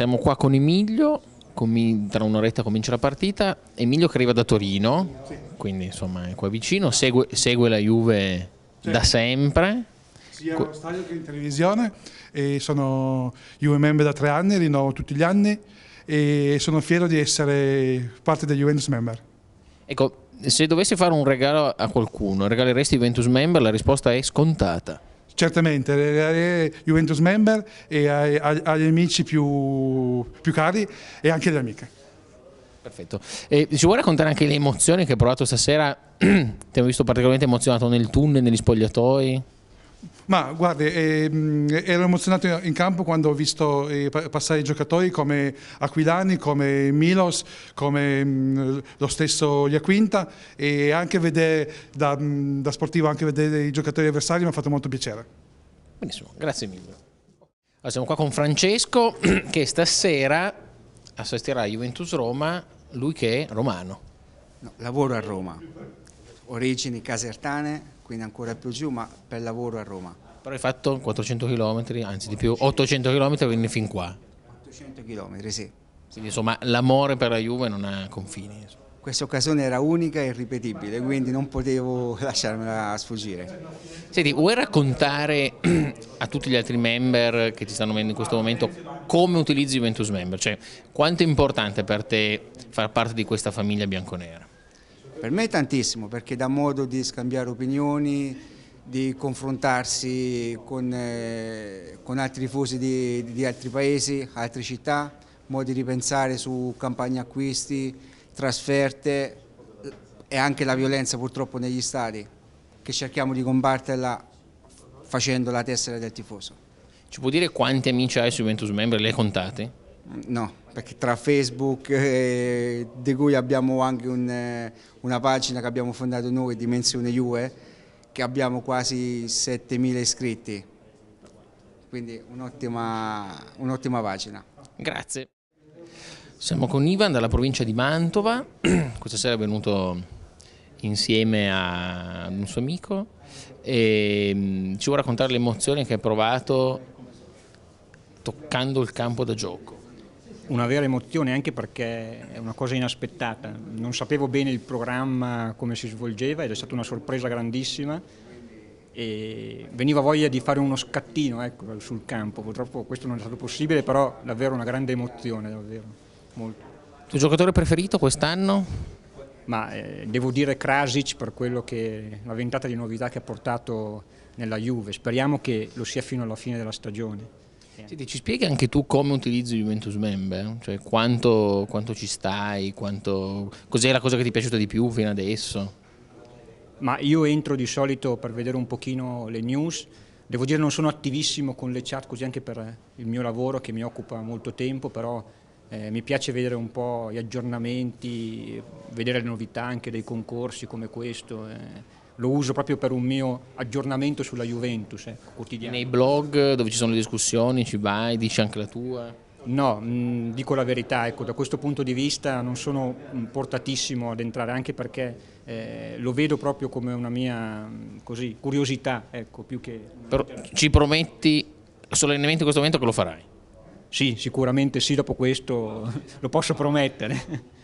siamo qua con Emilio, tra un'oretta comincia la partita, Emilio che arriva da Torino, sì. quindi insomma è qua vicino, segue, segue la Juve sì. da sempre. Sia allo stadio che in televisione e sono Juve member da tre anni, rinnovo tutti gli anni e sono fiero di essere parte dei Juventus member. Ecco, se dovessi fare un regalo a qualcuno, regaleresti Juventus member? La risposta è scontata certamente alle eh, eh, Juventus member e agli amici più, più cari e anche alle amiche. Perfetto. E ci vuoi raccontare anche le emozioni che hai provato stasera? Ti abbiamo visto particolarmente emozionato nel tunnel, negli spogliatoi? Ma guardi, ehm, ero emozionato in campo quando ho visto eh, passare i giocatori come Aquilani, come Milos, come mh, mm, lo stesso Iaquinta e anche vedere da, mh, mm, da sportivo anche vedere i giocatori avversari mi ha fatto molto piacere. Benissimo, grazie mille. Allora, siamo qua con Francesco che stasera assisterà a Juventus Roma, lui che è romano. No, lavoro a Roma origini casertane, quindi ancora più giù, ma per lavoro a Roma. Però hai fatto 400 km, anzi di più, 800 km, quindi fin qua. 800 km, sì. Quindi insomma l'amore per la Juve non ha confini. Insomma. Questa occasione era unica e irripetibile, quindi non potevo lasciarmela sfuggire. Senti, vuoi raccontare a tutti gli altri member che ti stanno vedendo in questo momento come utilizzi Juventus Member? Cioè, quanto è importante per te far parte di questa famiglia bianconera? Per me è tantissimo perché dà modo di scambiare opinioni, di confrontarsi con, eh, con altri tifosi di, di, altri paesi, altre città, modi di pensare su campagne acquisti, trasferte eh, e anche la violenza purtroppo negli stadi che cerchiamo di combatterla facendo la tessera del tifoso. Ci può dire quanti amici hai su Ventus Member? Le contate? No, perché tra Facebook, eh, di cui abbiamo anche un, eh, una pagina che abbiamo fondato noi, Dimensione UE, che abbiamo quasi 7.000 iscritti, quindi un'ottima, un'ottima pagina. Grazie. Siamo con Ivan dalla provincia di Mantova, questa sera è venuto insieme a un suo amico e mm, ci vuole raccontare l'emozione che ha provato toccando il campo da gioco una vera emozione anche perché è una cosa inaspettata. Non sapevo bene il programma, come si svolgeva ed è stata una sorpresa grandissima e veniva voglia di fare uno scattino ecco, sul campo. Purtroppo questo non è stato possibile, però davvero una grande emozione, davvero, molto. Il tuo giocatore preferito quest'anno? Ma eh, devo dire Krasic per quello che la ventata di novità che ha portato nella Juve. Speriamo che lo sia fino alla fine della stagione. Senti, ci spieghi anche tu come utilizzi Juventus Member? Cioè, quanto, quanto ci stai? Quanto... Cos'è la cosa che ti è piaciuta di più fino adesso? Ma io entro di solito per vedere un pochino le news. Devo dire non sono attivissimo con le chat così anche per il mio lavoro che mi occupa molto tempo, però eh, mi piace vedere un po' gli aggiornamenti, vedere le novità anche dei concorsi come questo. Eh lo uso proprio per un mio aggiornamento sulla Juventus eh, quotidiano. Nei blog dove ci sono le discussioni ci vai, dici anche la tua? No, mh, mm, dico la verità, ecco, da questo punto di vista non sono mm, portatissimo ad entrare, anche perché eh, lo vedo proprio come una mia mm, così, curiosità. Ecco, che... Però ci prometti solennemente in questo momento che lo farai? Sì, sicuramente sì, dopo questo lo posso promettere.